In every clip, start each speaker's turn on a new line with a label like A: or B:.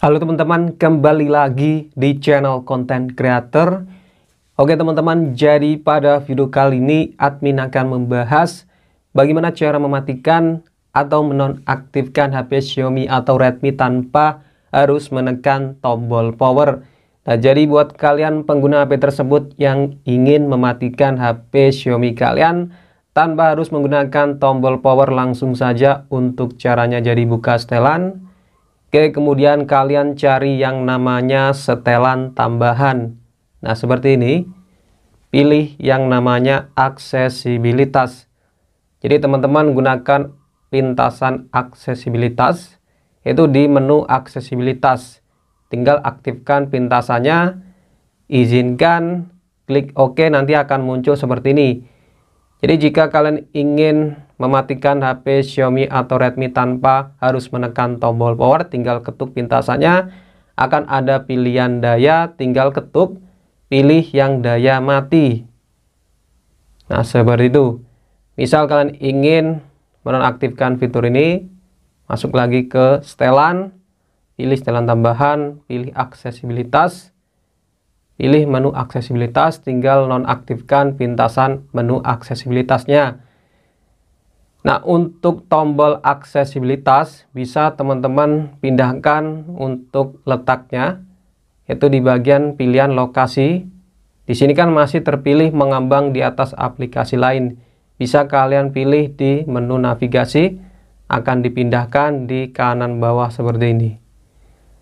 A: Halo teman-teman, kembali lagi di channel Content Creator. Oke teman-teman, jadi pada video kali ini admin akan membahas bagaimana cara mematikan atau menonaktifkan HP Xiaomi atau Redmi tanpa harus menekan tombol power. Nah, jadi buat kalian pengguna HP tersebut yang ingin mematikan HP Xiaomi kalian tanpa harus menggunakan tombol power langsung saja untuk caranya jadi buka setelan Oke, kemudian kalian cari yang namanya setelan tambahan. Nah, seperti ini. Pilih yang namanya aksesibilitas. Jadi, teman-teman gunakan pintasan aksesibilitas itu di menu aksesibilitas. Tinggal aktifkan pintasannya, izinkan, klik OK nanti akan muncul seperti ini. Jadi jika kalian ingin mematikan HP Xiaomi atau Redmi tanpa harus menekan tombol power, tinggal ketuk pintasannya, akan ada pilihan daya, tinggal ketuk, pilih yang daya mati. Nah, seperti itu. Misal kalian ingin menonaktifkan fitur ini, masuk lagi ke setelan, pilih setelan tambahan, pilih aksesibilitas, Pilih menu aksesibilitas, tinggal nonaktifkan pintasan menu aksesibilitasnya. Nah, untuk tombol aksesibilitas bisa teman-teman pindahkan untuk letaknya, yaitu di bagian pilihan lokasi. Di sini kan masih terpilih mengambang di atas aplikasi lain. Bisa kalian pilih di menu navigasi, akan dipindahkan di kanan bawah seperti ini.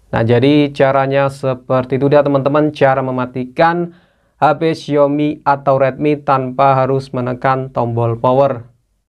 A: Nah, jadi caranya seperti itu dia teman-teman, cara mematikan HP Xiaomi atau Redmi tanpa harus menekan tombol power.